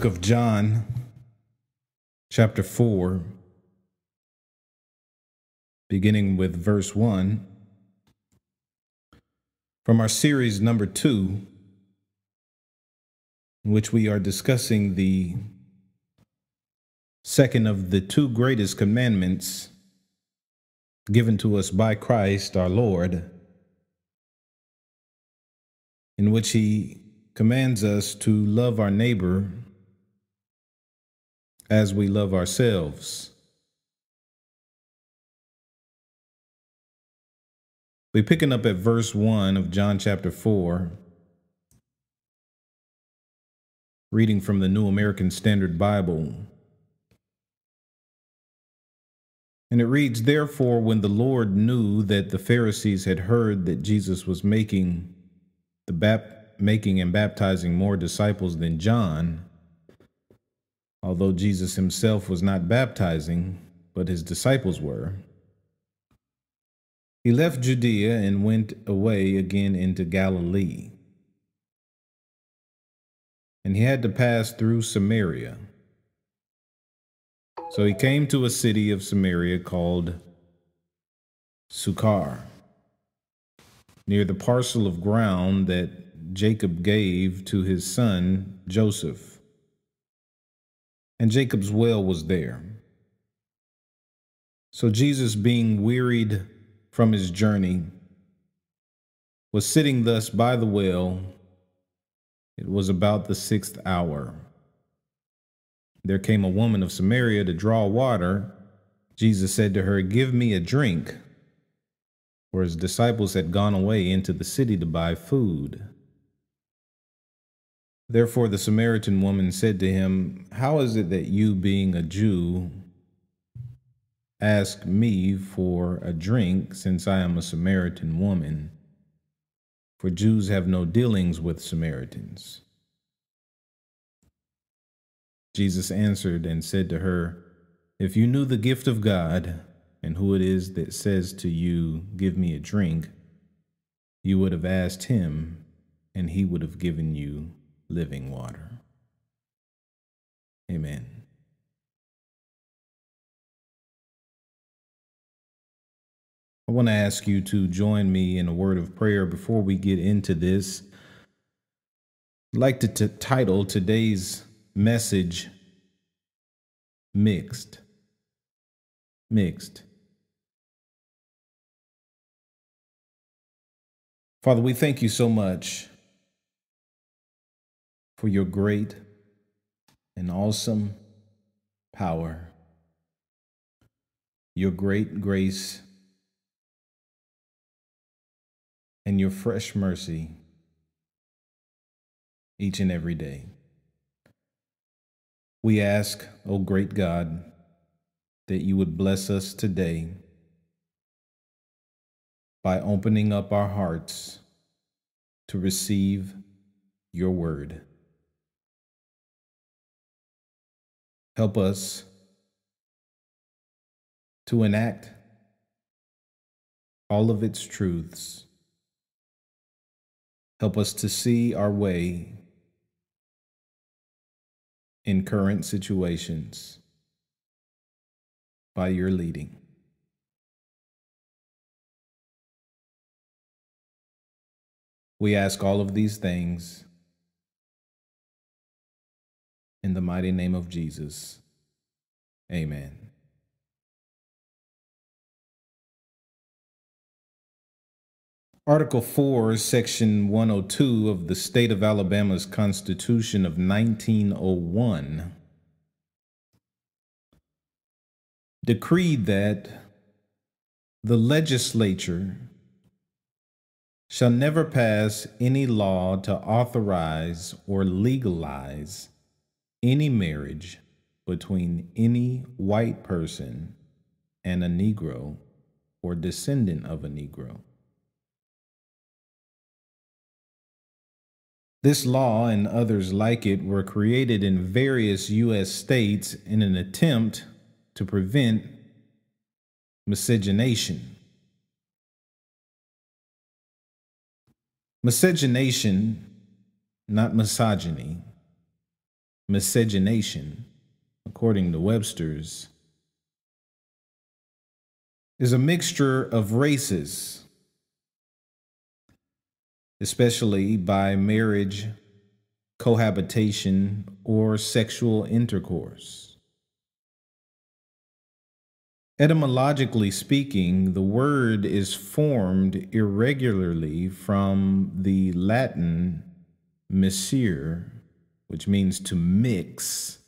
book of John, chapter 4, beginning with verse 1, from our series number 2, in which we are discussing the second of the two greatest commandments given to us by Christ our Lord, in which he commands us to love our neighbor as we love ourselves. We're picking up at verse 1 of John chapter 4, reading from the New American Standard Bible. And it reads Therefore, when the Lord knew that the Pharisees had heard that Jesus was making, the bap- making and baptizing more disciples than John, Although Jesus himself was not baptizing, but his disciples were, he left Judea and went away again into Galilee. And he had to pass through Samaria. So he came to a city of Samaria called Sukkar, near the parcel of ground that Jacob gave to his son Joseph and Jacob's well was there. So Jesus, being wearied from his journey, was sitting thus by the well. It was about the sixth hour. There came a woman of Samaria to draw water. Jesus said to her, Give me a drink. For his disciples had gone away into the city to buy food. Therefore, the Samaritan woman said to him, How is it that you, being a Jew, ask me for a drink, since I am a Samaritan woman? For Jews have no dealings with Samaritans. Jesus answered and said to her, If you knew the gift of God, and who it is that says to you, Give me a drink, you would have asked him, and he would have given you living water. Amen. I want to ask you to join me in a word of prayer before we get into this. I'd like to title today's message Mixed. Mixed. Father, we thank you so much for your great and awesome power, your great grace, and your fresh mercy each and every day. We ask, O oh great God, that you would bless us today by opening up our hearts to receive your word. Help us to enact all of its truths. Help us to see our way in current situations by your leading. We ask all of these things in the mighty name of Jesus, amen. Article 4, Section 102 of the State of Alabama's Constitution of 1901 decreed that the legislature shall never pass any law to authorize or legalize any marriage between any white person and a Negro or descendant of a Negro. This law and others like it were created in various U.S. states in an attempt to prevent miscegenation. Miscegenation, not misogyny, miscegenation, according to Webster's, is a mixture of races, especially by marriage, cohabitation, or sexual intercourse. Etymologically speaking, the word is formed irregularly from the Latin missere, which means to mix,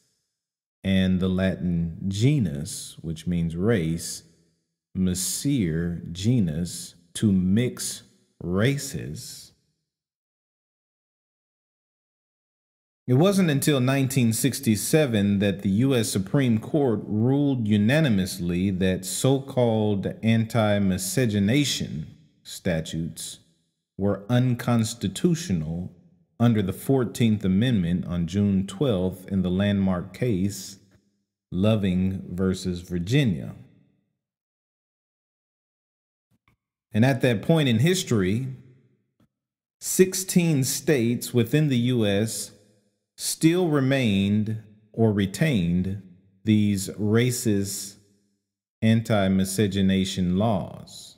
and the Latin genus, which means race, missere, genus, to mix races. It wasn't until 1967 that the U.S. Supreme Court ruled unanimously that so called anti miscegenation statutes were unconstitutional under the 14th Amendment on June 12th in the landmark case Loving versus Virginia. And at that point in history, 16 states within the U.S. still remained or retained these racist anti miscegenation laws.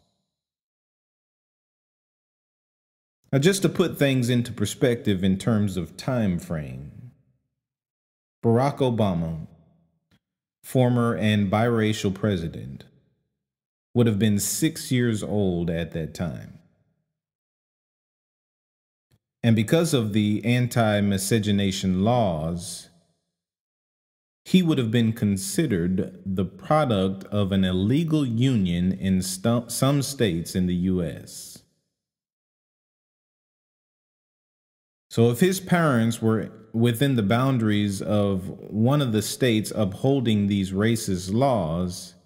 Now, just to put things into perspective in terms of time frame, Barack Obama, former and biracial president, would have been six years old at that time. And because of the anti miscegenation laws, he would have been considered the product of an illegal union in st some states in the U.S. So if his parents were within the boundaries of one of the states upholding these racist laws,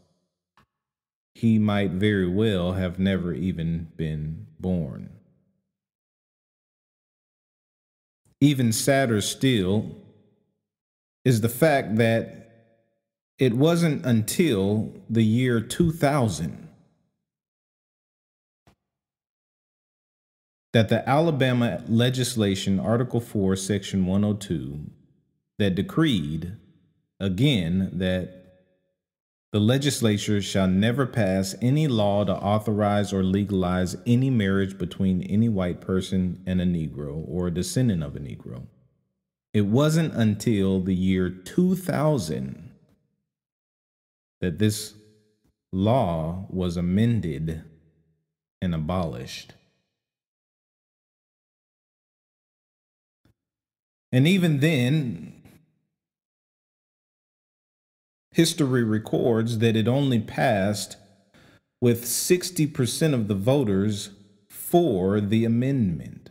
he might very well have never even been born. Even sadder still is the fact that it wasn't until the year 2000 that the Alabama legislation, Article 4, Section 102, that decreed, again, that the legislature shall never pass any law to authorize or legalize any marriage between any white person and a Negro or a descendant of a Negro. It wasn't until the year 2000 that this law was amended and abolished. And even then, history records that it only passed with 60% of the voters for the amendment.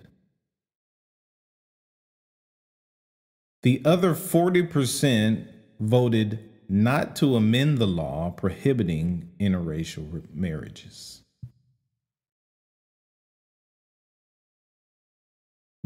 The other 40% voted not to amend the law prohibiting interracial marriages.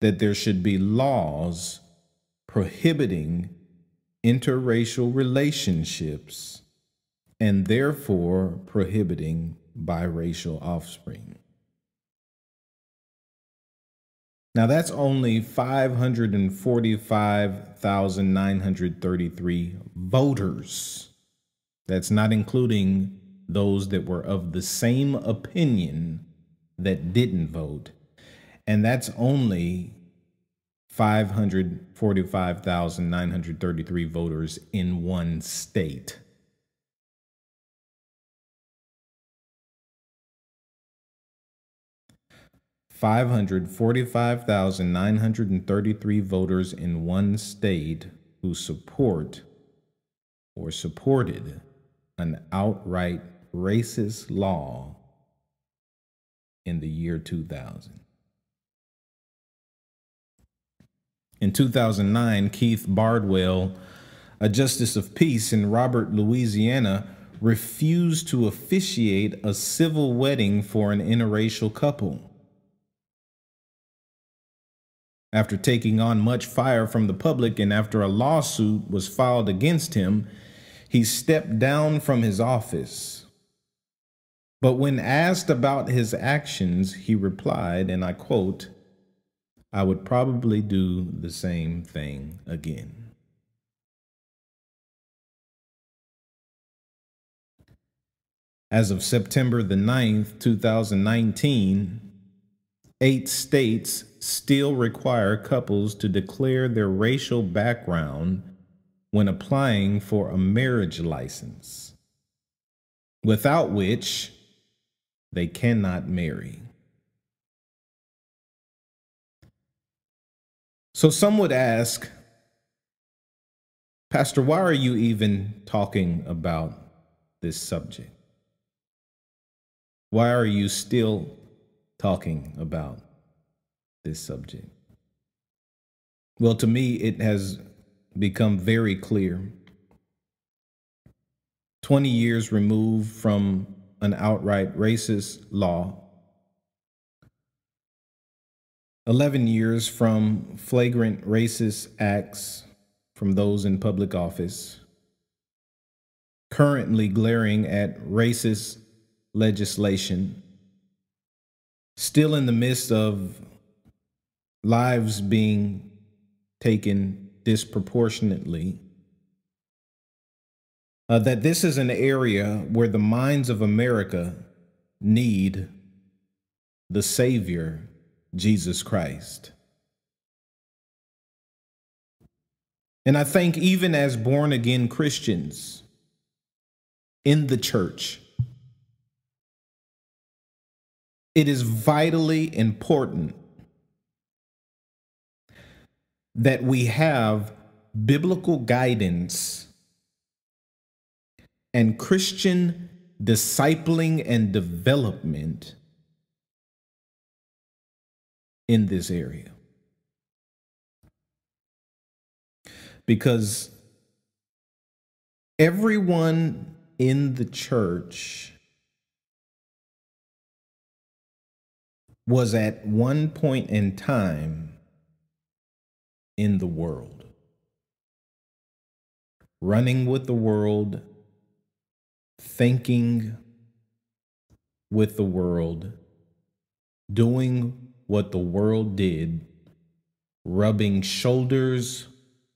that there should be laws prohibiting interracial relationships and therefore prohibiting biracial offspring. Now, that's only 545,933 voters. That's not including those that were of the same opinion that didn't vote and that's only 545,933 voters in one state. Five hundred forty-five thousand nine hundred and thirty-three voters in one state who support or supported an outright racist law in the year two thousand. In 2009, Keith Bardwell, a justice of peace in Robert, Louisiana, refused to officiate a civil wedding for an interracial couple. After taking on much fire from the public and after a lawsuit was filed against him, he stepped down from his office. But when asked about his actions, he replied, and I quote, I would probably do the same thing again. As of September the 9th, 2019, eight states still require couples to declare their racial background when applying for a marriage license, without which they cannot marry. So some would ask, Pastor, why are you even talking about this subject? Why are you still talking about this subject? Well, to me, it has become very clear. 20 years removed from an outright racist law 11 years from flagrant racist acts from those in public office, currently glaring at racist legislation, still in the midst of lives being taken disproportionately. Uh, that this is an area where the minds of America need the Savior Jesus Christ. And I think, even as born again Christians in the church, it is vitally important that we have biblical guidance and Christian discipling and development in this area. Because everyone in the church was at one point in time in the world, running with the world, thinking with the world, doing what the world did, rubbing shoulders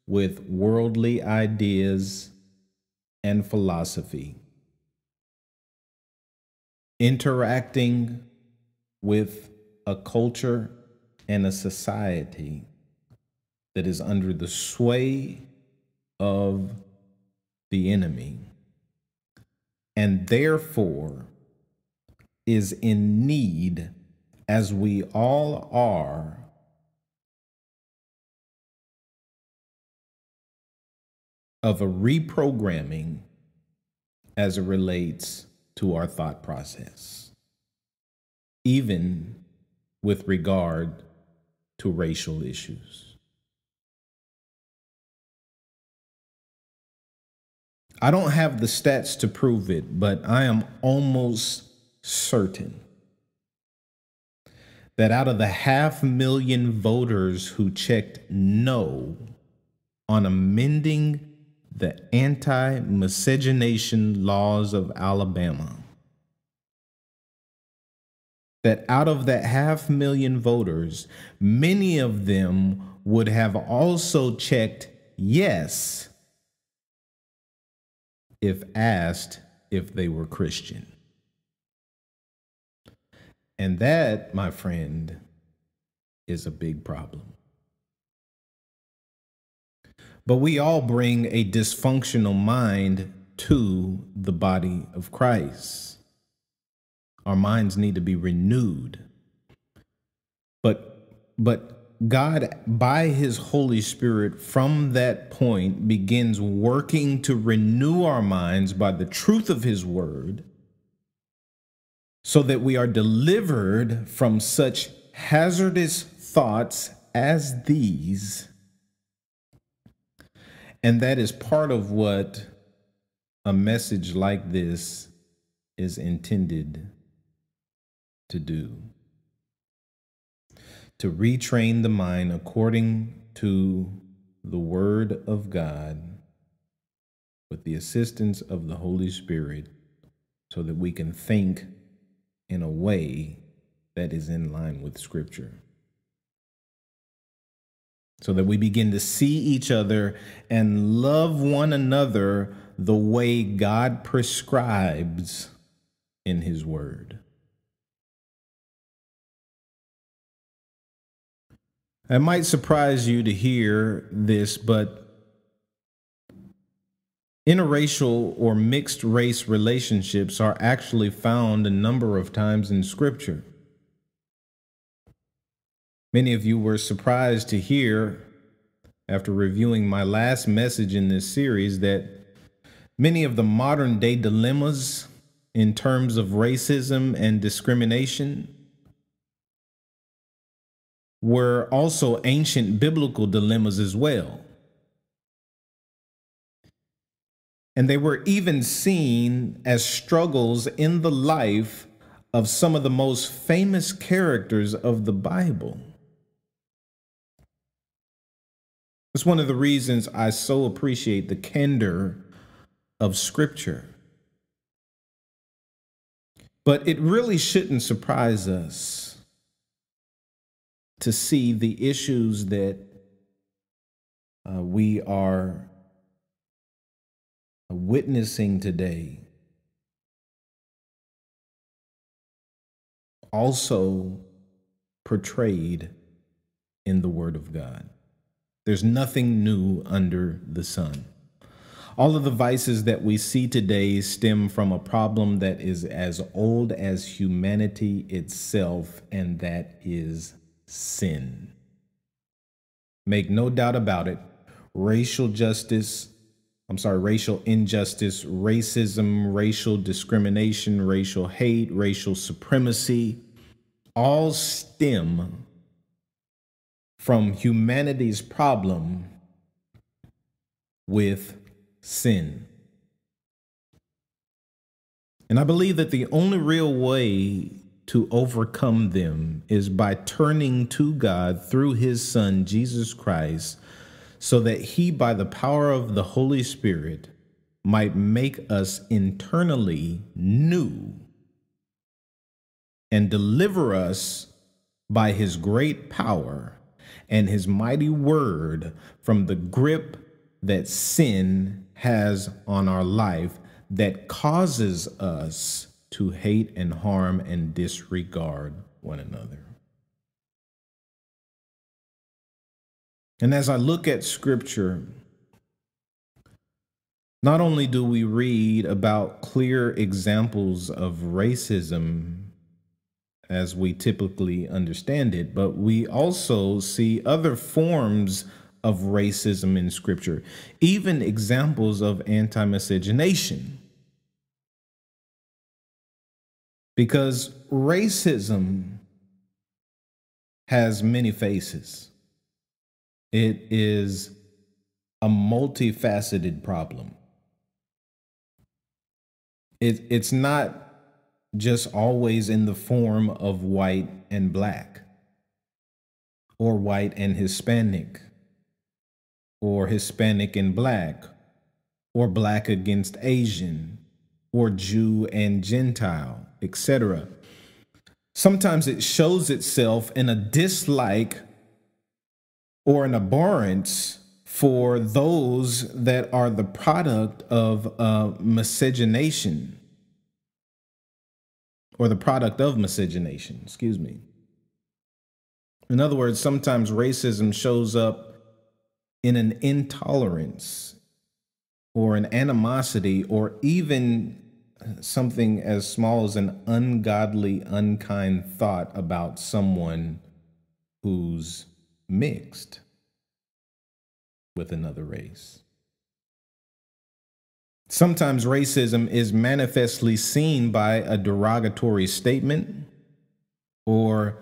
with worldly ideas and philosophy, interacting with a culture and a society that is under the sway of the enemy and therefore is in need as we all are, of a reprogramming as it relates to our thought process, even with regard to racial issues. I don't have the stats to prove it, but I am almost certain that out of the half million voters who checked no on amending the anti miscegenation laws of Alabama, that out of that half million voters, many of them would have also checked yes if asked if they were Christian. And that, my friend, is a big problem. But we all bring a dysfunctional mind to the body of Christ. Our minds need to be renewed. But but God by his holy spirit from that point begins working to renew our minds by the truth of his word so that we are delivered from such hazardous thoughts as these. And that is part of what a message like this is intended to do to retrain the mind according to the Word of God with the assistance of the Holy Spirit so that we can think in a way that is in line with Scripture. So that we begin to see each other and love one another the way God prescribes in His Word. It might surprise you to hear this, but Interracial or mixed race relationships are actually found a number of times in Scripture. Many of you were surprised to hear, after reviewing my last message in this series, that many of the modern day dilemmas in terms of racism and discrimination were also ancient biblical dilemmas as well. And they were even seen as struggles in the life of some of the most famous characters of the Bible. It's one of the reasons I so appreciate the candor of Scripture. But it really shouldn't surprise us to see the issues that uh, we are witnessing today also portrayed in the Word of God. There's nothing new under the sun. All of the vices that we see today stem from a problem that is as old as humanity itself, and that is sin. Make no doubt about it, racial justice, I'm sorry, racial injustice, racism, racial discrimination, racial hate, racial supremacy, all stem from humanity's problem with sin. And I believe that the only real way to overcome them is by turning to God through his son, Jesus Christ, so that he, by the power of the Holy Spirit, might make us internally new and deliver us by his great power and his mighty word from the grip that sin has on our life that causes us to hate and harm and disregard one another. And as I look at scripture, not only do we read about clear examples of racism as we typically understand it, but we also see other forms of racism in scripture, even examples of anti miscegenation. Because racism has many faces. It is a multifaceted problem. It, it's not just always in the form of white and black, or white and Hispanic, or Hispanic and black, or black against Asian, or Jew and Gentile, etc. Sometimes it shows itself in a dislike or an abhorrence for those that are the product of uh, miscegenation or the product of miscegenation, excuse me. In other words, sometimes racism shows up in an intolerance or an animosity or even something as small as an ungodly, unkind thought about someone who's mixed with another race. Sometimes racism is manifestly seen by a derogatory statement or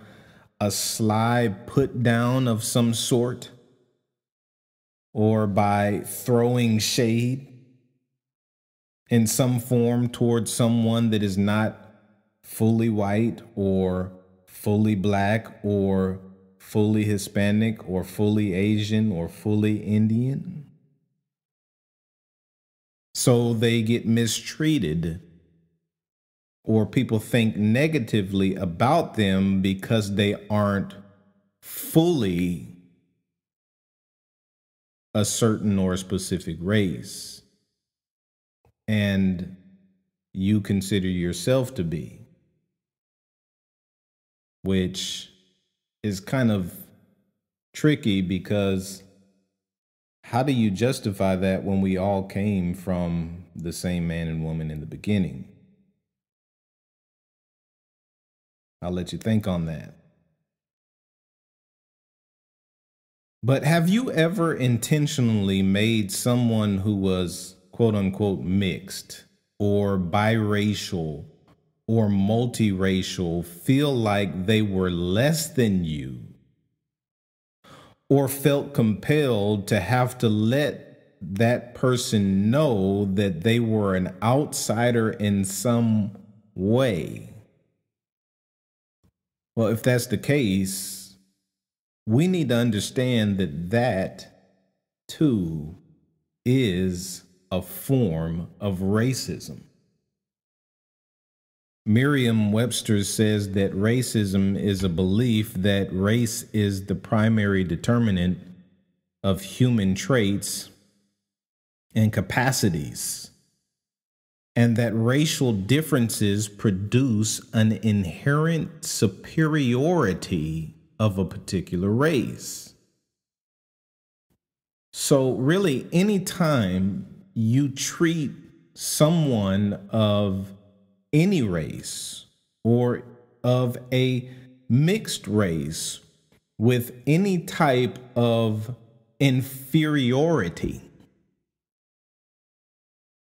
a sly put down of some sort or by throwing shade in some form towards someone that is not fully white or fully black or fully Hispanic or fully Asian or fully Indian. So they get mistreated or people think negatively about them because they aren't fully a certain or a specific race. And you consider yourself to be, which is kind of tricky because how do you justify that when we all came from the same man and woman in the beginning? I'll let you think on that. But have you ever intentionally made someone who was quote unquote mixed or biracial or multiracial feel like they were less than you or felt compelled to have to let that person know that they were an outsider in some way. Well, if that's the case, we need to understand that that too is a form of racism. Merriam Webster says that racism is a belief that race is the primary determinant of human traits and capacities, and that racial differences produce an inherent superiority of a particular race. So, really, anytime you treat someone of any race or of a mixed race with any type of inferiority.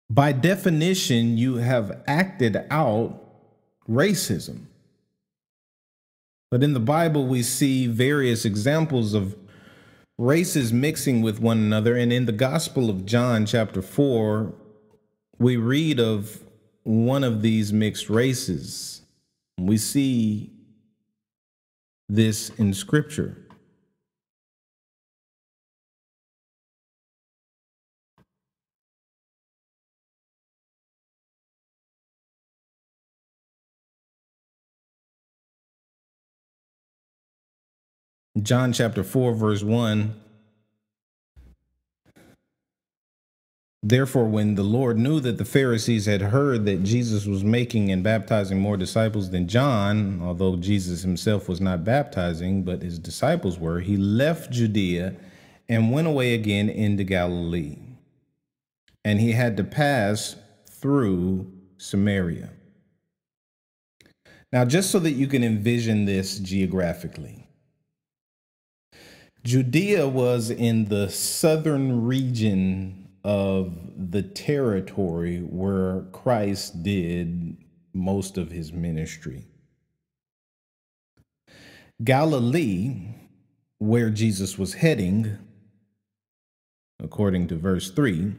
By definition, you have acted out racism. But in the Bible, we see various examples of races mixing with one another. And in the Gospel of John, chapter 4, we read of one of these mixed races. We see this in Scripture. John chapter 4, verse 1 Therefore, when the Lord knew that the Pharisees had heard that Jesus was making and baptizing more disciples than John, although Jesus himself was not baptizing, but his disciples were, he left Judea and went away again into Galilee. And he had to pass through Samaria. Now, just so that you can envision this geographically, Judea was in the southern region of the territory where Christ did most of his ministry. Galilee, where Jesus was heading, according to verse 3,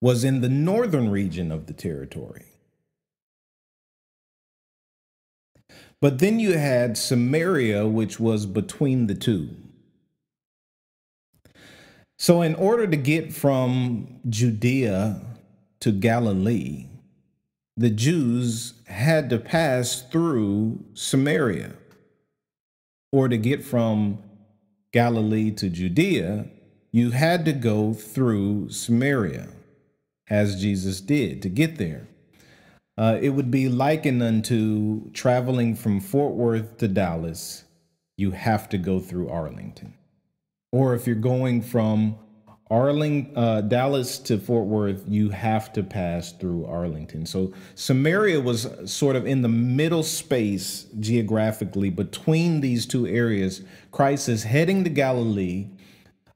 was in the northern region of the territory. But then you had Samaria, which was between the two. So, in order to get from Judea to Galilee, the Jews had to pass through Samaria. Or to get from Galilee to Judea, you had to go through Samaria, as Jesus did to get there. Uh, it would be likened unto traveling from Fort Worth to Dallas. You have to go through Arlington or if you're going from Arling, uh, Dallas to Fort Worth, you have to pass through Arlington. So Samaria was sort of in the middle space geographically between these two areas. Christ is heading to Galilee,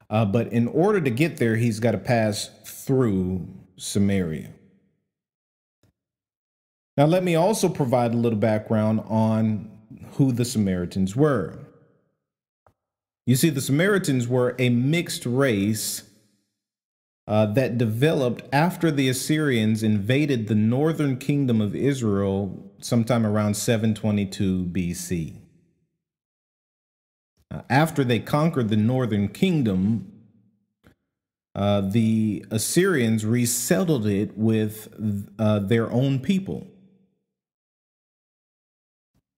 uh, but in order to get there, he's got to pass through Samaria. Now, let me also provide a little background on who the Samaritans were. You see, the Samaritans were a mixed race uh, that developed after the Assyrians invaded the northern kingdom of Israel sometime around 722 BC. Uh, after they conquered the northern kingdom, uh, the Assyrians resettled it with uh, their own people.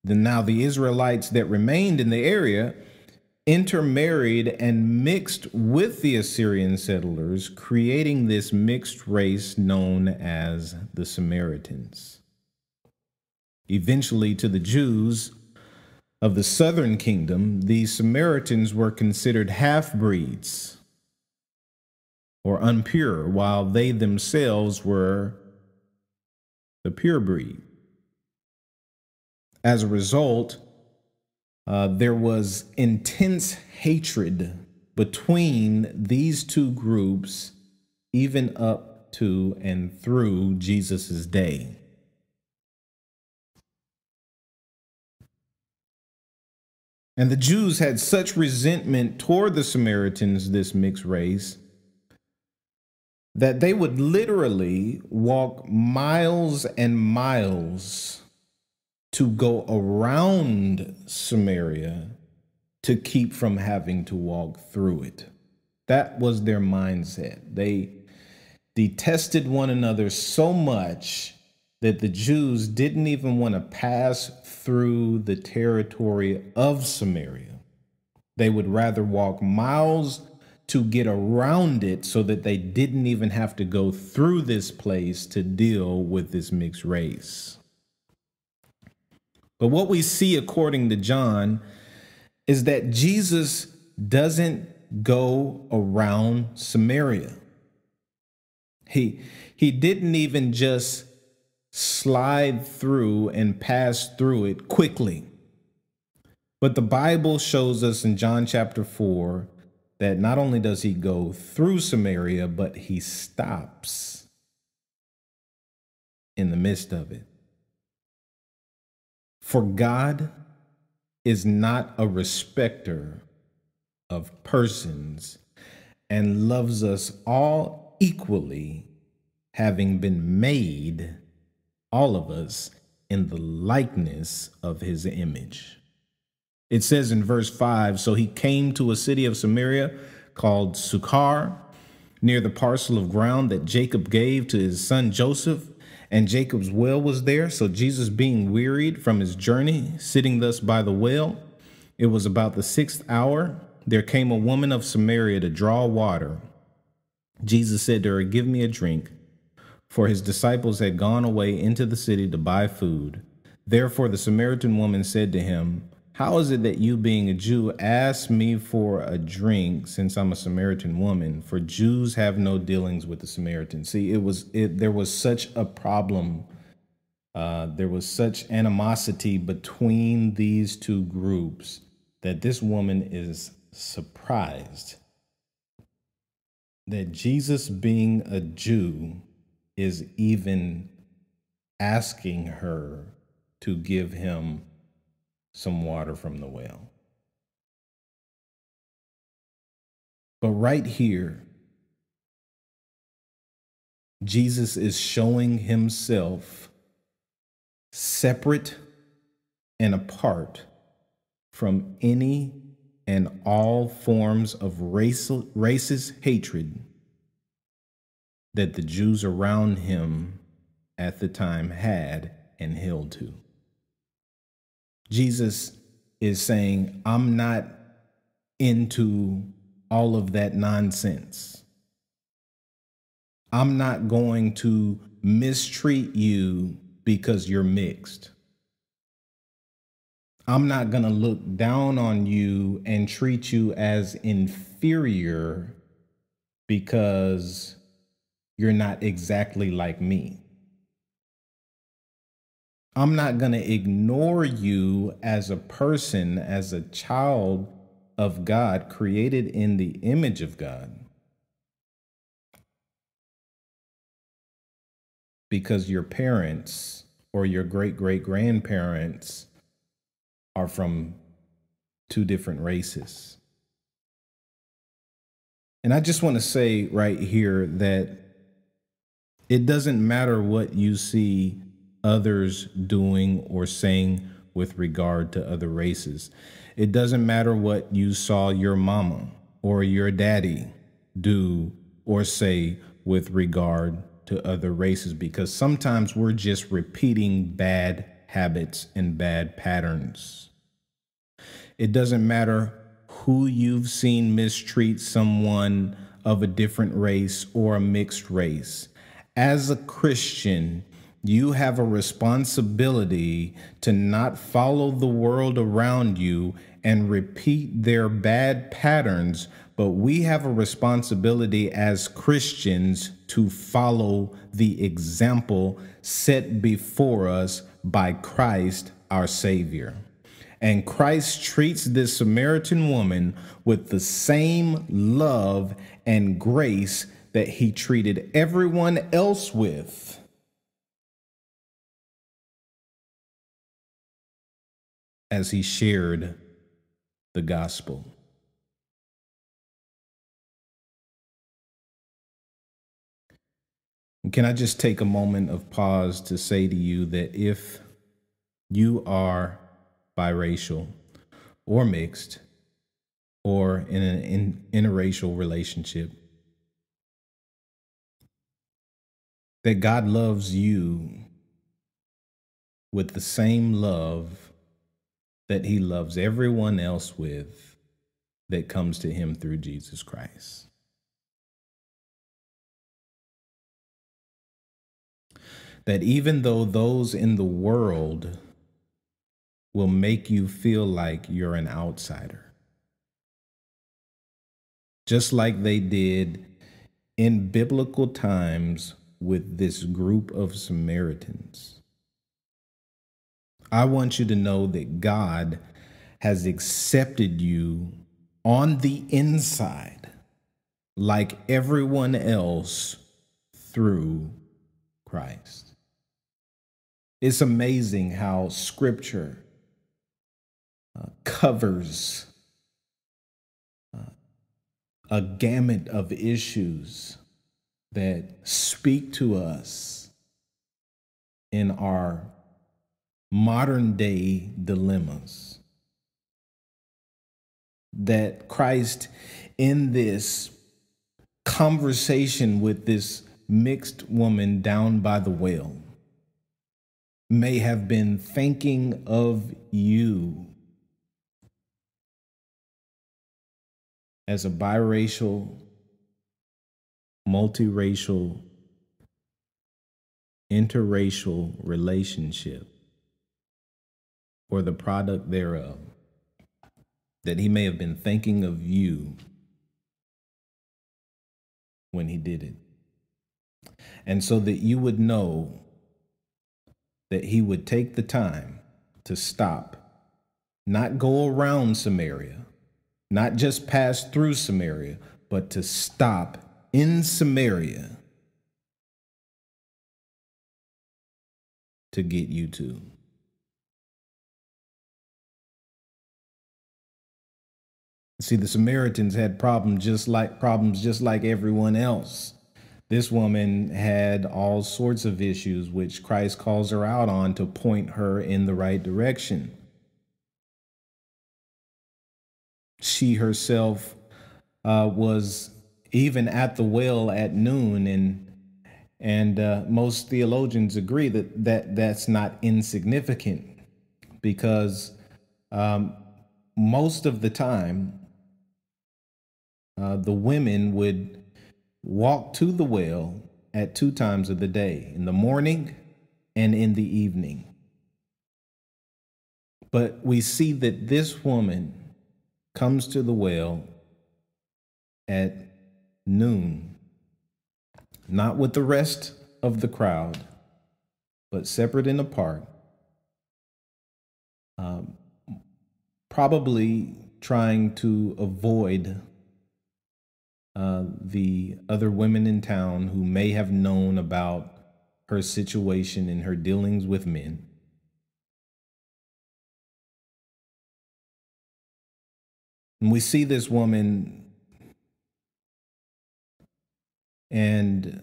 Then now the Israelites that remained in the area intermarried and mixed with the Assyrian settlers, creating this mixed race known as the Samaritans. Eventually, to the Jews of the southern kingdom, the Samaritans were considered half breeds or unpure, while they themselves were the pure breed. As a result, uh, there was intense hatred between these two groups, even up to and through Jesus' day. And the Jews had such resentment toward the Samaritans, this mixed race, that they would literally walk miles and miles to go around Samaria to keep from having to walk through it. That was their mindset. They detested one another so much that the Jews didn't even want to pass through the territory of Samaria. They would rather walk miles to get around it so that they didn't even have to go through this place to deal with this mixed race. But what we see according to John is that Jesus doesn't go around Samaria. He, he didn't even just slide through and pass through it quickly. But the Bible shows us in John chapter 4 that not only does he go through Samaria, but he stops in the midst of it. For God is not a respecter of persons and loves us all equally, having been made, all of us, in the likeness of his image. It says in verse 5 So he came to a city of Samaria called Sukkar, near the parcel of ground that Jacob gave to his son Joseph. And Jacob's well was there. So Jesus, being wearied from his journey, sitting thus by the well, it was about the sixth hour, there came a woman of Samaria to draw water. Jesus said to her, Give me a drink. For his disciples had gone away into the city to buy food. Therefore the Samaritan woman said to him, how is it that you, being a Jew, ask me for a drink since I'm a Samaritan woman? For Jews have no dealings with the Samaritans. See, it was it. There was such a problem. Uh, there was such animosity between these two groups that this woman is surprised that Jesus, being a Jew, is even asking her to give him some water from the well. But right here, Jesus is showing himself separate and apart from any and all forms of race racist hatred that the Jews around him at the time had and held to. Jesus is saying, I'm not into all of that nonsense. I'm not going to mistreat you because you're mixed. I'm not going to look down on you and treat you as inferior because you're not exactly like me. I'm not going to ignore you as a person, as a child of God, created in the image of God. Because your parents or your great great grandparents are from two different races. And I just want to say right here that it doesn't matter what you see others doing or saying with regard to other races. It doesn't matter what you saw your mama or your daddy do or say with regard to other races because sometimes we're just repeating bad habits and bad patterns. It doesn't matter who you've seen mistreat someone of a different race or a mixed race. As a Christian, you have a responsibility to not follow the world around you and repeat their bad patterns, but we have a responsibility as Christians to follow the example set before us by Christ our Savior. And Christ treats this Samaritan woman with the same love and grace that he treated everyone else with. as he shared the gospel. And can I just take a moment of pause to say to you that if you are biracial or mixed or in an interracial relationship, that God loves you with the same love that he loves everyone else with that comes to him through Jesus Christ. That even though those in the world will make you feel like you're an outsider, just like they did in biblical times with this group of Samaritans. I want you to know that God has accepted you on the inside like everyone else through Christ. It's amazing how scripture uh, covers uh, a gamut of issues that speak to us in our modern day dilemmas that Christ in this conversation with this mixed woman down by the well may have been thinking of you as a biracial, multiracial, interracial relationship or the product thereof, that he may have been thinking of you when he did it. And so that you would know that he would take the time to stop, not go around Samaria, not just pass through Samaria, but to stop in Samaria to get you to. See, the Samaritans had problems just like problems just like everyone else. This woman had all sorts of issues which Christ calls her out on to point her in the right direction. She herself uh, was even at the well at noon, and and uh, most theologians agree that that that's not insignificant because um, most of the time uh, the women would walk to the well at two times of the day in the morning and in the evening. But we see that this woman comes to the well at noon, not with the rest of the crowd, but separate and apart. Um, probably trying to avoid uh, the other women in town who may have known about her situation and her dealings with men. And we see this woman, and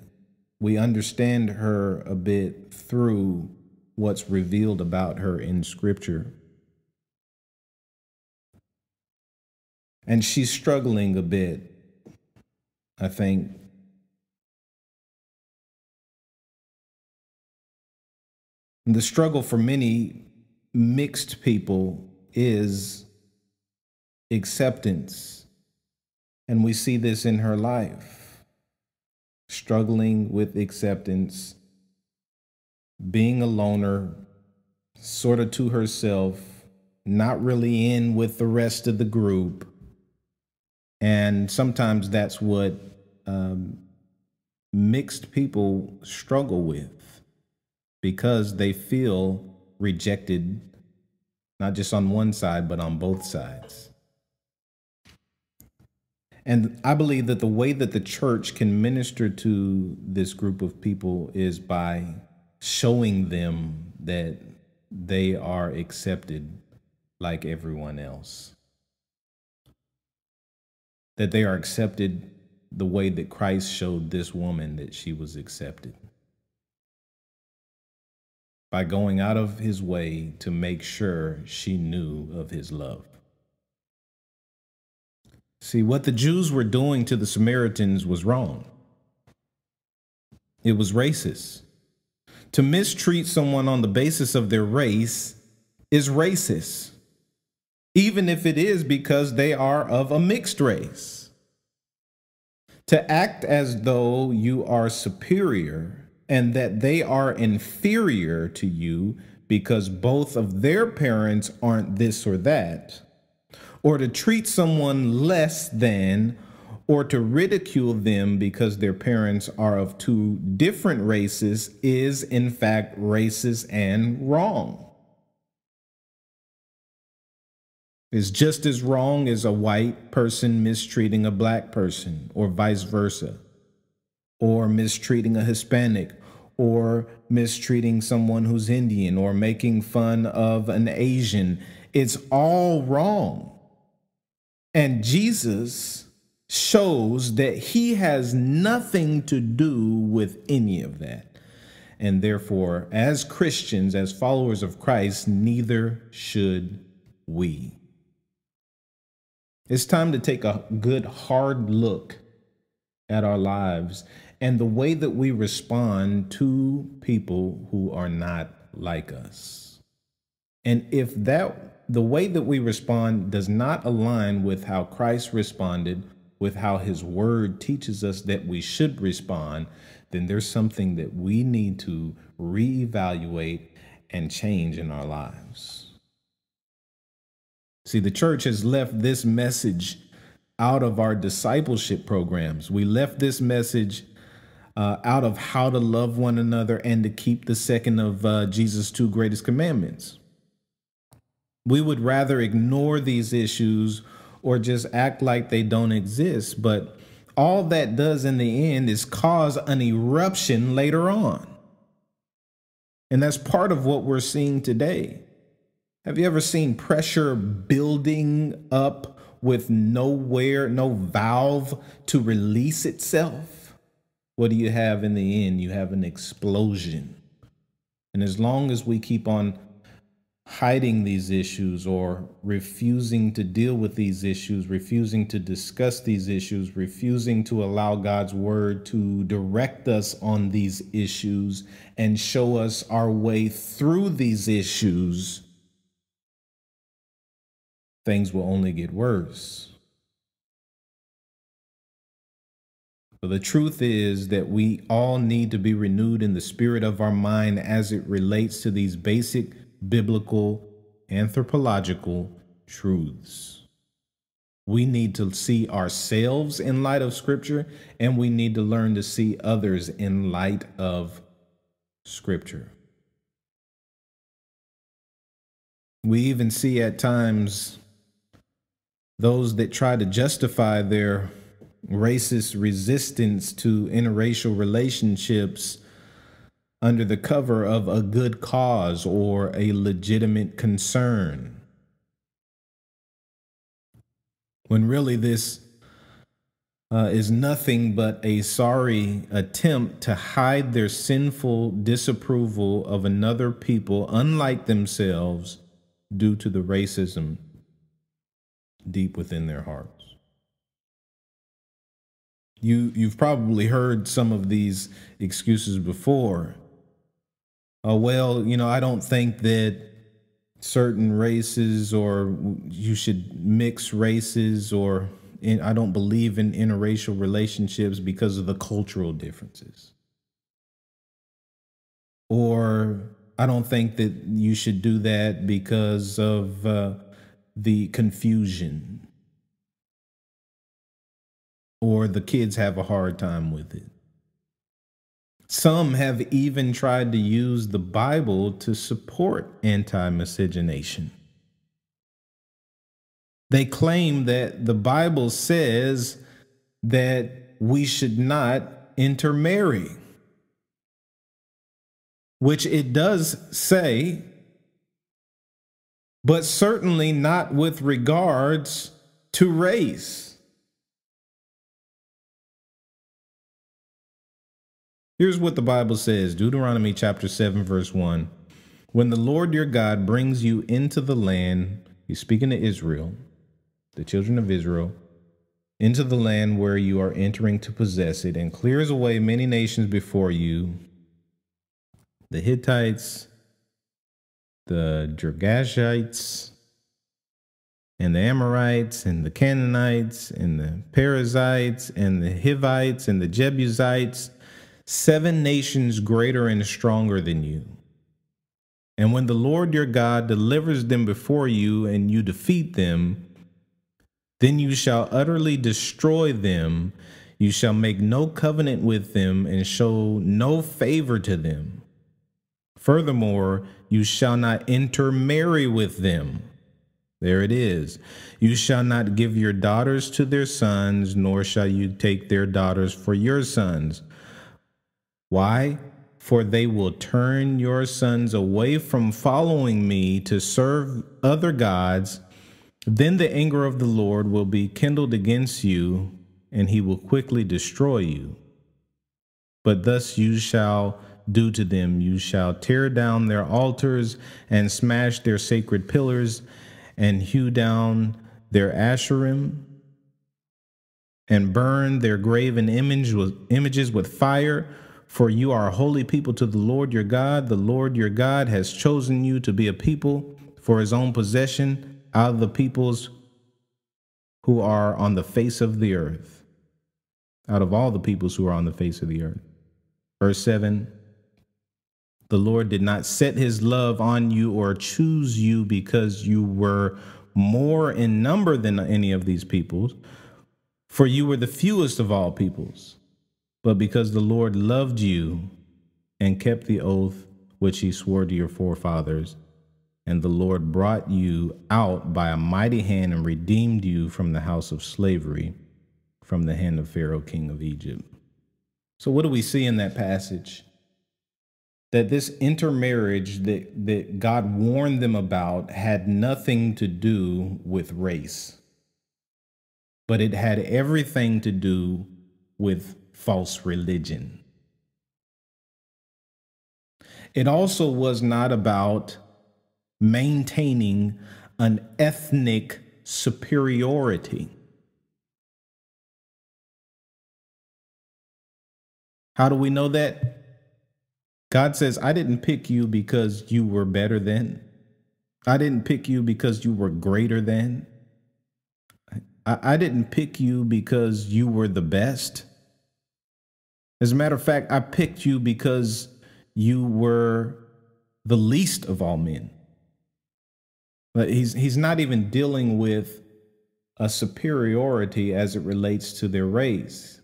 we understand her a bit through what's revealed about her in Scripture. And she's struggling a bit I think the struggle for many mixed people is acceptance. And we see this in her life struggling with acceptance, being a loner, sort of to herself, not really in with the rest of the group. And sometimes that's what um, mixed people struggle with because they feel rejected, not just on one side, but on both sides. And I believe that the way that the church can minister to this group of people is by showing them that they are accepted like everyone else, that they are accepted the way that Christ showed this woman that she was accepted. By going out of his way to make sure she knew of his love. See, what the Jews were doing to the Samaritans was wrong, it was racist. To mistreat someone on the basis of their race is racist, even if it is because they are of a mixed race to act as though you are superior and that they are inferior to you because both of their parents aren't this or that, or to treat someone less than or to ridicule them because their parents are of two different races is in fact racist and wrong. is just as wrong as a white person mistreating a black person, or vice versa, or mistreating a Hispanic, or mistreating someone who's Indian, or making fun of an Asian. It's all wrong. And Jesus shows that he has nothing to do with any of that. And therefore, as Christians, as followers of Christ, neither should we. It's time to take a good hard look at our lives and the way that we respond to people who are not like us. And if that the way that we respond does not align with how Christ responded, with how his word teaches us that we should respond, then there's something that we need to reevaluate and change in our lives. See, the church has left this message out of our discipleship programs. We left this message uh, out of how to love one another and to keep the second of uh, Jesus' two greatest commandments. We would rather ignore these issues or just act like they don't exist. But all that does in the end is cause an eruption later on. And that's part of what we're seeing today. Have you ever seen pressure building up with nowhere, no valve to release itself? What do you have in the end? You have an explosion. And as long as we keep on hiding these issues or refusing to deal with these issues, refusing to discuss these issues, refusing to allow God's word to direct us on these issues and show us our way through these issues, things will only get worse. But the truth is that we all need to be renewed in the spirit of our mind as it relates to these basic biblical anthropological truths. We need to see ourselves in light of Scripture, and we need to learn to see others in light of Scripture. We even see at times those that try to justify their racist resistance to interracial relationships under the cover of a good cause or a legitimate concern. When really, this uh, is nothing but a sorry attempt to hide their sinful disapproval of another people unlike themselves due to the racism deep within their hearts. You, you've probably heard some of these excuses before. Uh, well, you know, I don't think that certain races or you should mix races or in, I don't believe in interracial relationships because of the cultural differences. Or I don't think that you should do that because of uh, the confusion or the kids have a hard time with it. Some have even tried to use the Bible to support anti miscegenation. They claim that the Bible says that we should not intermarry, which it does say but certainly not with regards to race. Here's what the Bible says Deuteronomy chapter 7, verse 1. When the Lord your God brings you into the land, he's speaking to Israel, the children of Israel, into the land where you are entering to possess it, and clears away many nations before you the Hittites, the Girgashites and the Amorites and the Canaanites and the Perizzites and the Hivites and the Jebusites, seven nations greater and stronger than you. And when the Lord your God delivers them before you and you defeat them, then you shall utterly destroy them. You shall make no covenant with them and show no favor to them. Furthermore, you shall not intermarry with them. There it is. You shall not give your daughters to their sons, nor shall you take their daughters for your sons. Why? For they will turn your sons away from following me to serve other gods. Then the anger of the Lord will be kindled against you, and he will quickly destroy you. But thus you shall do to them. You shall tear down their altars and smash their sacred pillars and hew down their asherim and burn their graven image with, images with fire. For you are a holy people to the Lord your God. The Lord your God has chosen you to be a people for his own possession out of the peoples who are on the face of the earth, out of all the peoples who are on the face of the earth. Verse 7 the Lord did not set his love on you or choose you because you were more in number than any of these peoples, for you were the fewest of all peoples. But because the Lord loved you and kept the oath which he swore to your forefathers, and the Lord brought you out by a mighty hand and redeemed you from the house of slavery, from the hand of Pharaoh, king of Egypt. So, what do we see in that passage? that this intermarriage that, that God warned them about had nothing to do with race, but it had everything to do with false religion. It also was not about maintaining an ethnic superiority. How do we know that? God says, I didn't pick you because you were better than. I didn't pick you because you were greater than. I, I didn't pick you because you were the best. As a matter of fact, I picked you because you were the least of all men. But he's he's not even dealing with a superiority as it relates to their race.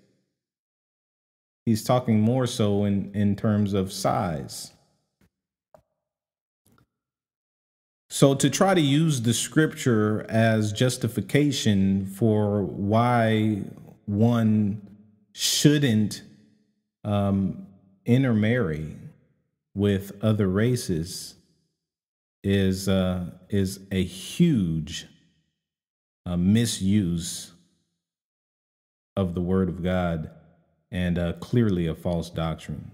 He's talking more so in, in terms of size. So, to try to use the scripture as justification for why one shouldn't um, intermarry with other races is uh, is a huge uh, misuse of the Word of God and uh, clearly a false doctrine.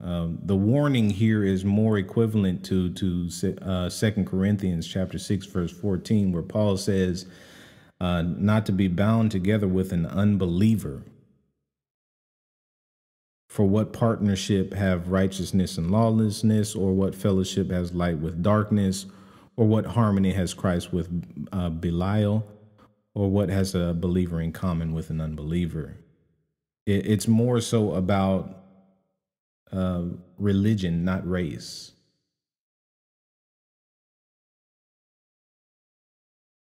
Um, the warning here is more equivalent to to uh, Corinthians chapter 6 verse 14 where Paul says uh, not to be bound together with an unbeliever. For what partnership have righteousness and lawlessness or what fellowship has light with darkness or what harmony has Christ with uh, Belial or what has a believer in common with an unbeliever? It, it's more so about uh, religion, not race.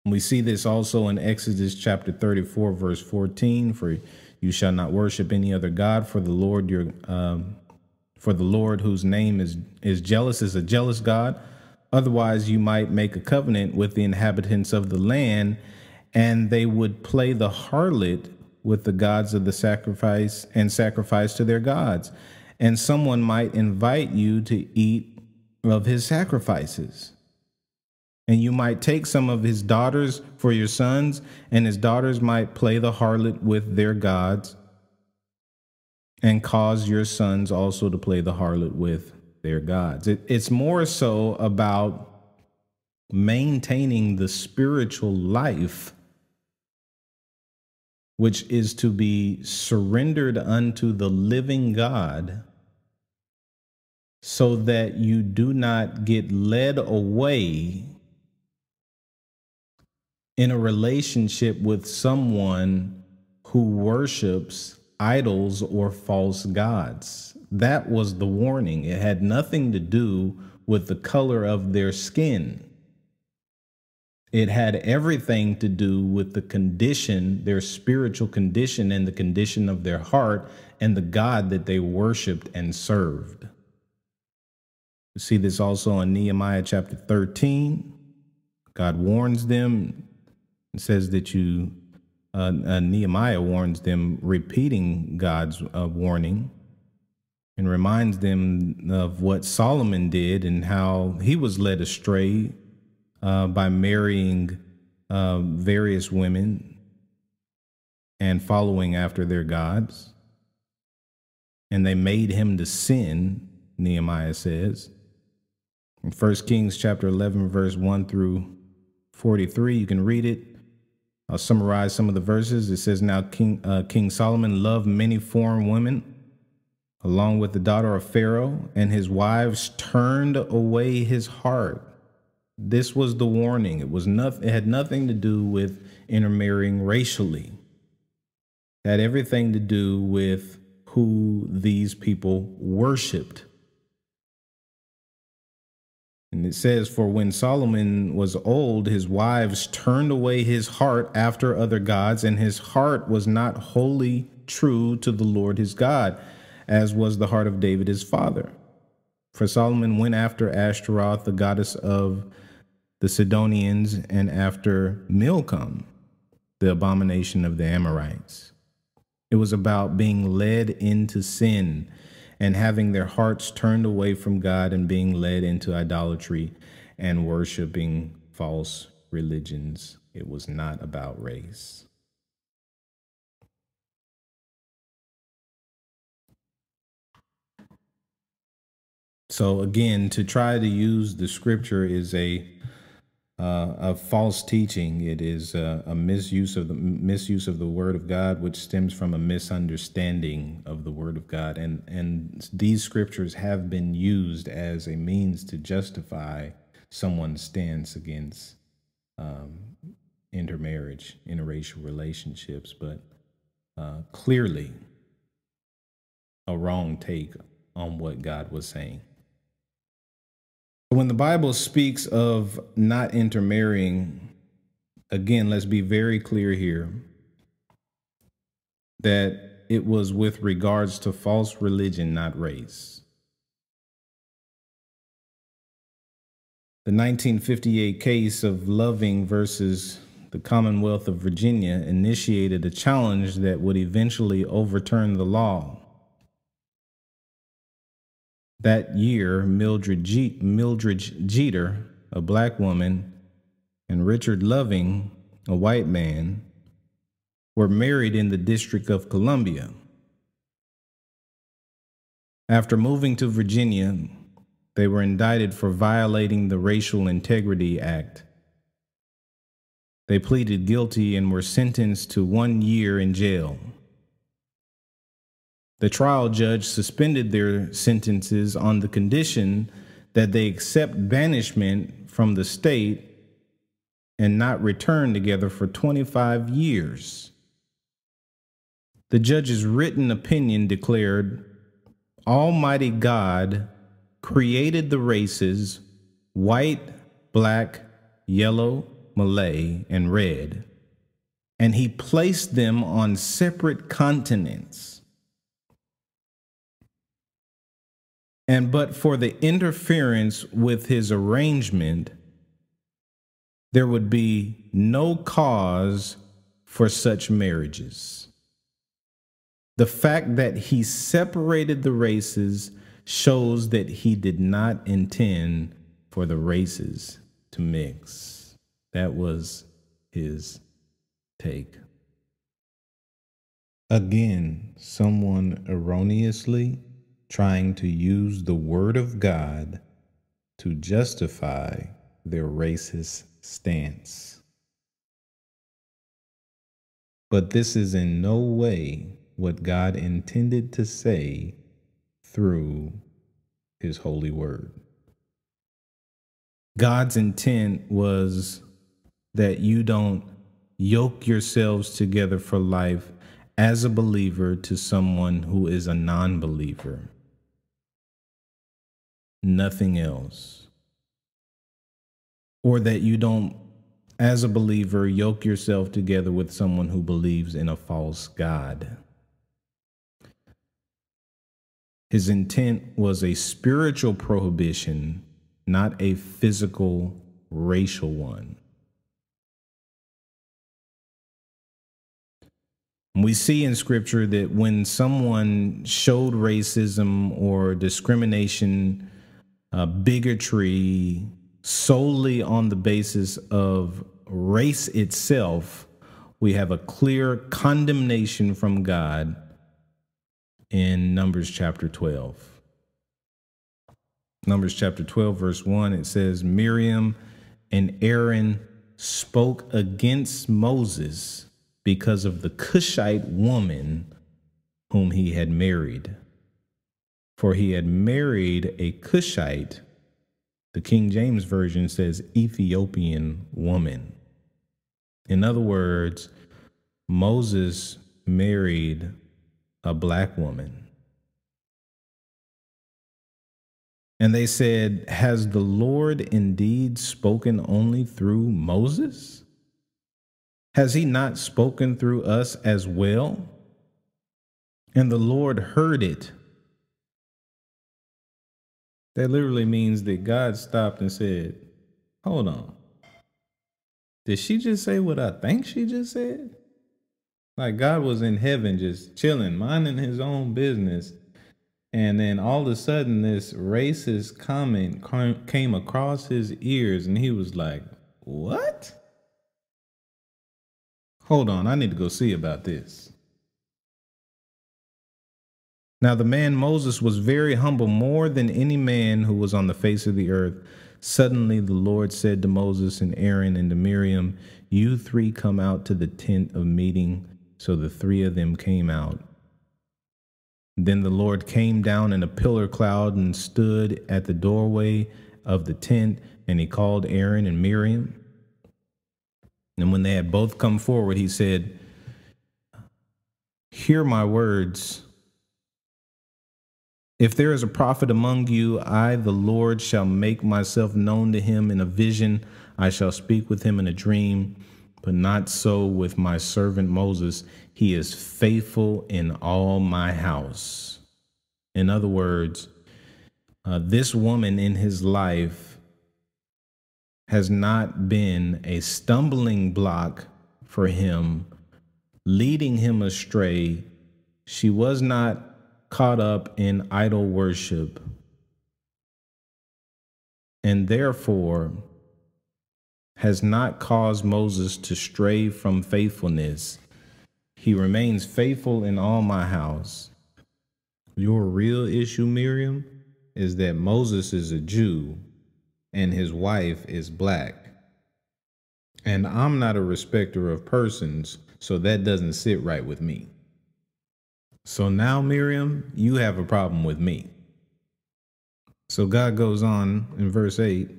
We see this also in Exodus chapter 34, verse 14 For you shall not worship any other God, for the Lord your. Um, for the Lord, whose name is, is jealous, is a jealous God. Otherwise, you might make a covenant with the inhabitants of the land, and they would play the harlot with the gods of the sacrifice and sacrifice to their gods. And someone might invite you to eat of his sacrifices. And you might take some of his daughters for your sons, and his daughters might play the harlot with their gods and cause your sons also to play the harlot with their gods. It, it's more so about maintaining the spiritual life which is to be surrendered unto the living God, so that you do not get led away in a relationship with someone who worships idols or false gods. That was the warning. It had nothing to do with the color of their skin. It had everything to do with the condition, their spiritual condition, and the condition of their heart and the God that they worshiped and served. You see this also in Nehemiah chapter 13. God warns them and says that you, uh, uh, Nehemiah warns them, repeating God's uh, warning and reminds them of what Solomon did and how he was led astray uh, by marrying uh, various women and following after their gods. And they made him to sin, Nehemiah says. In 1 Kings chapter 11, verse 1 through 43, you can read it. I'll summarize some of the verses. It says, Now King, uh, King Solomon loved many foreign women, along with the daughter of Pharaoh, and his wives turned away his heart this was the warning. It was nothing. It had nothing to do with intermarrying racially. It had everything to do with who these people worshipped. And it says, For when Solomon was old, his wives turned away his heart after other gods, and his heart was not wholly true to the Lord his God, as was the heart of David his father. For Solomon went after Ashtaroth, the goddess of the Sidonians, and after Milcom, the abomination of the Amorites. It was about being led into sin and having their hearts turned away from God and being led into idolatry and worshiping false religions. It was not about race. So, again, to try to use the scripture is a uh, of false teaching. It is uh, a misuse of the misuse of the Word of God, which stems from a misunderstanding of the Word of God. And and these scriptures have been used as a means to justify someone's stance against um, intermarriage, interracial relationships, but uh, clearly a wrong take on what God was saying. When the Bible speaks of not intermarrying, again, let's be very clear here that it was with regards to false religion, not race. The 1958 case of Loving versus the Commonwealth of Virginia initiated a challenge that would eventually overturn the law. That year, Mildred, Mildred Jeter, a black woman, and Richard Loving, a white man, were married in the District of Columbia. After moving to Virginia, they were indicted for violating the Racial Integrity Act. They pleaded guilty and were sentenced to one year in jail. The trial judge suspended their sentences on the condition that they accept banishment from the state and not return together for 25 years. The judge's written opinion declared Almighty God created the races white, black, yellow, Malay, and red, and he placed them on separate continents And but for the interference with his arrangement, there would be no cause for such marriages. The fact that he separated the races shows that he did not intend for the races to mix. That was his take. Again, someone erroneously trying to use the Word of God to justify their racist stance. But this is in no way what God intended to say through His holy word. God's intent was that you don't yoke yourselves together for life as a believer to someone who is a non believer nothing else. Or that you don't, as a believer, yoke yourself together with someone who believes in a false God. His intent was a spiritual prohibition, not a physical, racial one. We see in scripture that when someone showed racism or discrimination uh, bigotry solely on the basis of race itself, we have a clear condemnation from God in Numbers chapter 12. Numbers chapter 12, verse 1, it says, Miriam and Aaron spoke against Moses because of the Cushite woman whom he had married for he had married a Cushite. The King James Version says Ethiopian woman. In other words, Moses married a black woman. And they said, Has the Lord indeed spoken only through Moses? Has he not spoken through us as well? And the Lord heard it that literally means that God stopped and said, Hold on. Did she just say what I think she just said? Like God was in heaven just chilling, minding his own business. And then all of a sudden, this racist comment came across his ears, and he was like, What? Hold on, I need to go see about this. Now the man Moses was very humble, more than any man who was on the face of the earth. Suddenly the Lord said to Moses and Aaron and to Miriam, You three come out to the tent of meeting. So the three of them came out. Then the Lord came down in a pillar cloud and stood at the doorway of the tent, and he called Aaron and Miriam. And when they had both come forward, he said, Hear my words if there is a prophet among you, I, the Lord, shall make myself known to him in a vision. I shall speak with him in a dream, but not so with my servant Moses. He is faithful in all my house. In other words, uh, this woman in his life has not been a stumbling block for him, leading him astray. She was not caught up in idol worship. And therefore, has not caused Moses to stray from faithfulness. He remains faithful in all my house. Your real issue, Miriam, is that Moses is a Jew and his wife is black. And I'm not a respecter of persons, so that doesn't sit right with me. So now, Miriam, you have a problem with me. So God goes on in verse 8.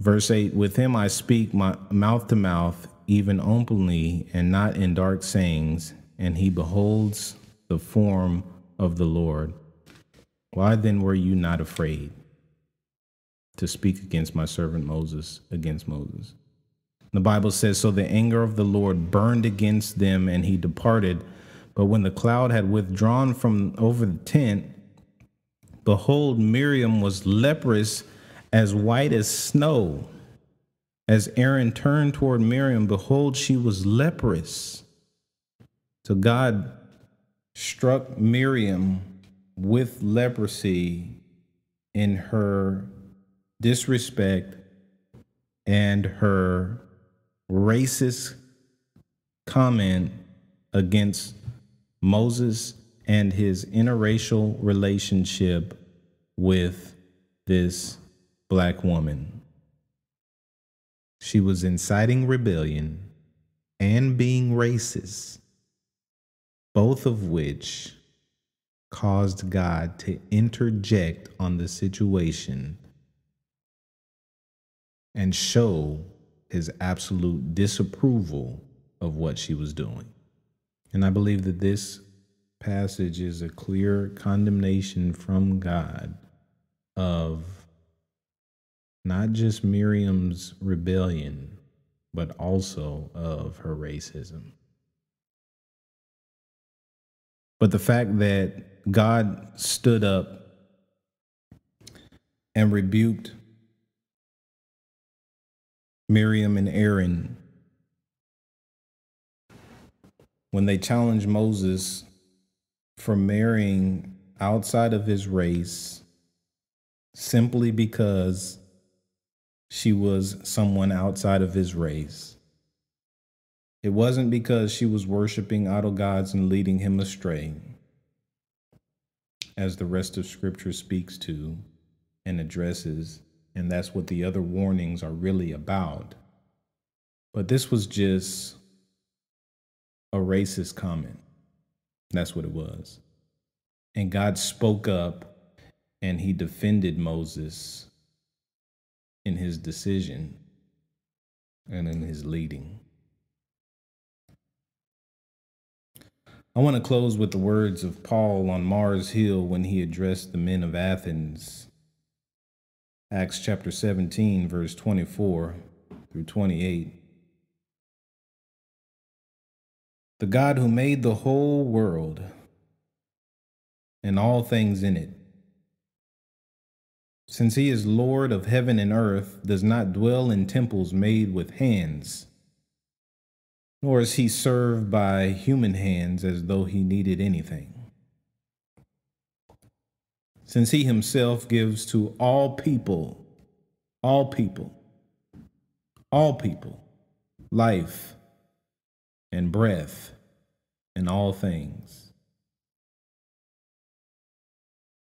Verse 8 With him I speak my mouth to mouth, even openly, and not in dark sayings, and he beholds the form of the Lord. Why then were you not afraid to speak against my servant Moses, against Moses? The Bible says, So the anger of the Lord burned against them, and he departed but when the cloud had withdrawn from over the tent, behold, Miriam was leprous, as white as snow. As Aaron turned toward Miriam, behold, she was leprous. So God struck Miriam with leprosy in her disrespect and her racist comment against Moses and his interracial relationship with this black woman. She was inciting rebellion and being racist, both of which caused God to interject on the situation and show his absolute disapproval of what she was doing. And I believe that this passage is a clear condemnation from God of not just Miriam's rebellion, but also of her racism. But the fact that God stood up and rebuked Miriam and Aaron when they challenged Moses for marrying outside of his race simply because she was someone outside of his race. It wasn't because she was worshiping idol gods and leading him astray, as the rest of scripture speaks to and addresses, and that's what the other warnings are really about. But this was just a racist comment. That's what it was. And God spoke up and he defended Moses in his decision and in his leading. I want to close with the words of Paul on Mars Hill when he addressed the men of Athens. Acts chapter 17, verse 24 through 28. the God who made the whole world and all things in it. Since he is Lord of heaven and earth, does not dwell in temples made with hands, nor is he served by human hands as though he needed anything. Since he himself gives to all people, all people, all people, life and breath in all things.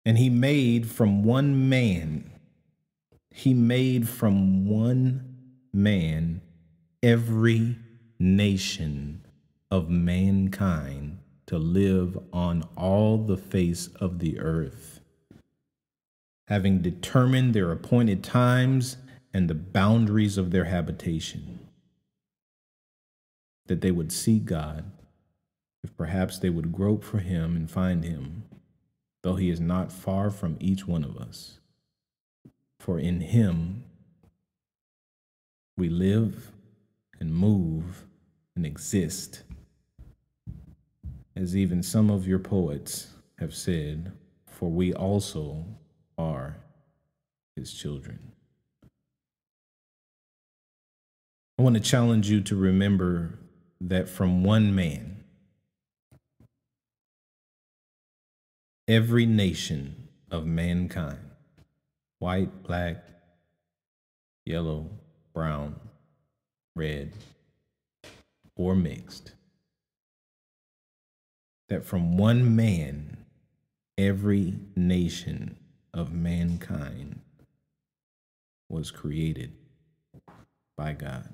And he made from one man, he made from one man every nation of mankind to live on all the face of the earth, having determined their appointed times and the boundaries of their habitation that they would seek God, if perhaps they would grope for him and find him, though he is not far from each one of us. For in him we live and move and exist. As even some of your poets have said, for we also are his children. I want to challenge you to remember that from one man every nation of mankind, white, black, yellow, brown, red, or mixed, that from one man every nation of mankind was created by God.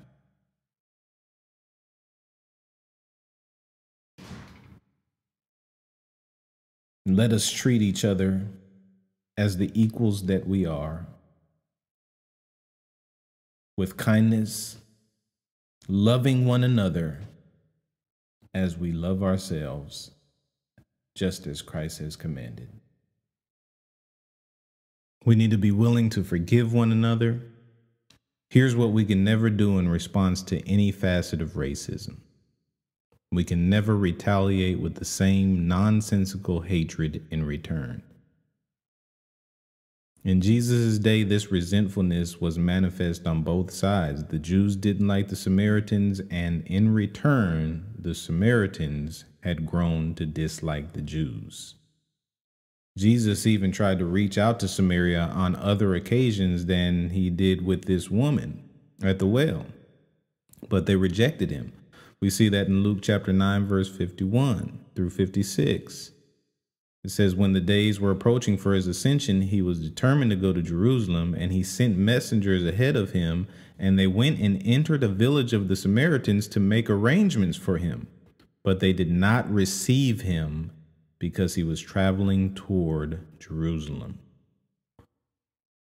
Let us treat each other as the equals that we are with kindness, loving one another as we love ourselves, just as Christ has commanded. We need to be willing to forgive one another. Here's what we can never do in response to any facet of racism we can never retaliate with the same nonsensical hatred in return. In Jesus' day, this resentfulness was manifest on both sides. The Jews didn't like the Samaritans, and in return, the Samaritans had grown to dislike the Jews. Jesus even tried to reach out to Samaria on other occasions than he did with this woman at the well, but they rejected him. We see that in Luke chapter 9, verse 51 through 56. It says, When the days were approaching for his ascension, he was determined to go to Jerusalem, and he sent messengers ahead of him, and they went and entered a village of the Samaritans to make arrangements for him. But they did not receive him because he was traveling toward Jerusalem.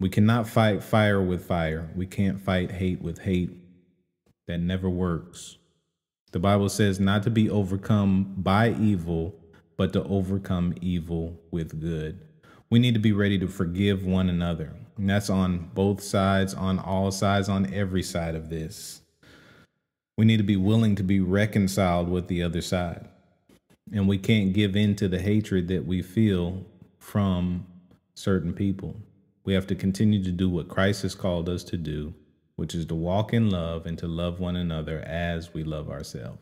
We cannot fight fire with fire. We can't fight hate with hate. That never works. The Bible says not to be overcome by evil, but to overcome evil with good. We need to be ready to forgive one another. And that's on both sides, on all sides, on every side of this. We need to be willing to be reconciled with the other side. And we can't give in to the hatred that we feel from certain people. We have to continue to do what Christ has called us to do which is to walk in love and to love one another as we love ourselves.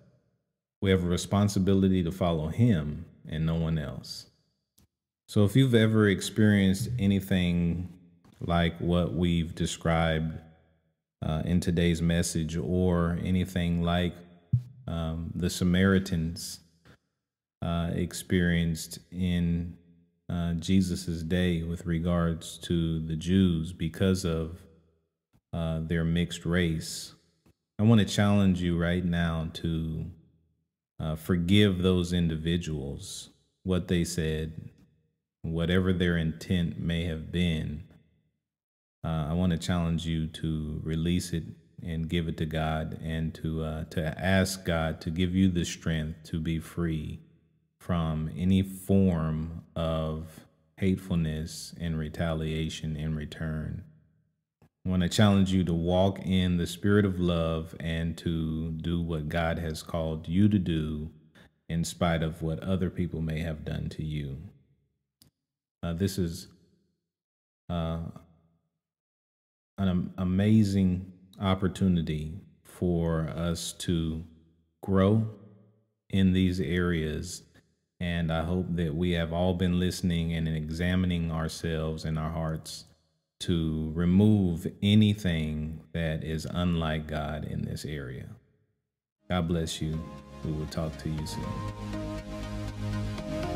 We have a responsibility to follow Him and no one else. So, if you've ever experienced anything like what we've described uh, in today's message, or anything like um, the Samaritans uh, experienced in uh, Jesus's day with regards to the Jews because of uh, their mixed race. I want to challenge you right now to uh, forgive those individuals what they said, whatever their intent may have been. Uh, I want to challenge you to release it and give it to God and to uh, to ask God to give you the strength to be free from any form of hatefulness and retaliation in return want to challenge you to walk in the spirit of love and to do what God has called you to do in spite of what other people may have done to you. Uh, this is uh, an amazing opportunity for us to grow in these areas. And I hope that we have all been listening and examining ourselves and our hearts to remove anything that is unlike God in this area. God bless you. We will talk to you soon.